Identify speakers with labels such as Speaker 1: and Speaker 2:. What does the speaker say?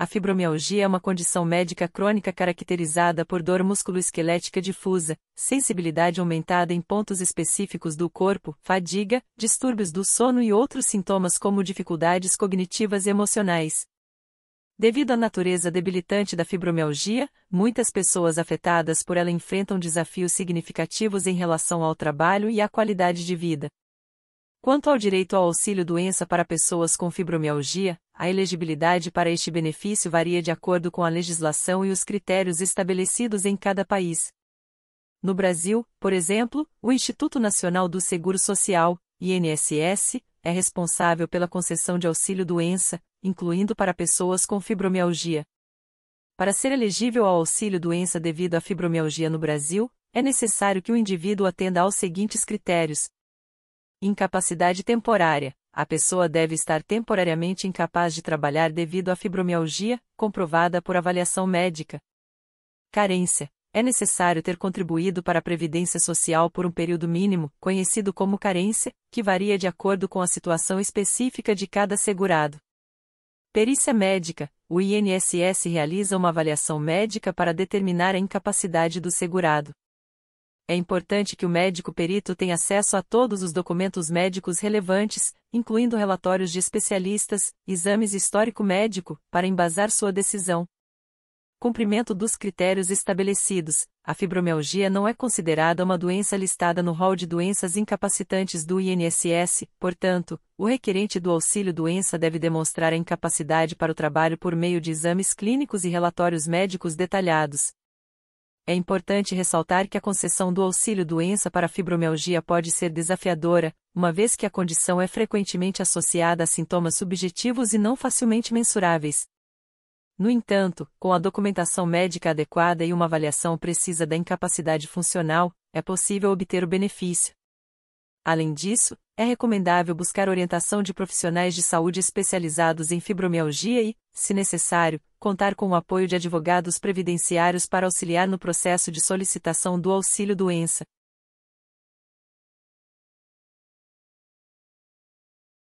Speaker 1: A fibromialgia é uma condição médica crônica caracterizada por dor musculoesquelética difusa, sensibilidade aumentada em pontos específicos do corpo, fadiga, distúrbios do sono e outros sintomas como dificuldades cognitivas e emocionais. Devido à natureza debilitante da fibromialgia, muitas pessoas afetadas por ela enfrentam desafios significativos em relação ao trabalho e à qualidade de vida. Quanto ao direito ao auxílio doença para pessoas com fibromialgia, a elegibilidade para este benefício varia de acordo com a legislação e os critérios estabelecidos em cada país. No Brasil, por exemplo, o Instituto Nacional do Seguro Social, INSS, é responsável pela concessão de auxílio doença, incluindo para pessoas com fibromialgia. Para ser elegível ao auxílio doença devido à fibromialgia no Brasil, é necessário que o indivíduo atenda aos seguintes critérios: Incapacidade temporária. A pessoa deve estar temporariamente incapaz de trabalhar devido à fibromialgia, comprovada por avaliação médica. Carência. É necessário ter contribuído para a Previdência Social por um período mínimo, conhecido como carência, que varia de acordo com a situação específica de cada segurado. Perícia médica. O INSS realiza uma avaliação médica para determinar a incapacidade do segurado é importante que o médico perito tenha acesso a todos os documentos médicos relevantes, incluindo relatórios de especialistas, exames e histórico médico, para embasar sua decisão. Cumprimento dos critérios estabelecidos. A fibromialgia não é considerada uma doença listada no rol de doenças incapacitantes do INSS, portanto, o requerente do auxílio doença deve demonstrar a incapacidade para o trabalho por meio de exames clínicos e relatórios médicos detalhados, é importante ressaltar que a concessão do auxílio-doença para fibromialgia pode ser desafiadora, uma vez que a condição é frequentemente associada a sintomas subjetivos e não facilmente mensuráveis. No entanto, com a documentação médica adequada e uma avaliação precisa da incapacidade funcional, é possível obter o benefício. Além disso, é recomendável buscar orientação de profissionais de saúde especializados em fibromialgia e, se necessário, contar com o apoio de advogados previdenciários para auxiliar no processo de solicitação do auxílio-doença,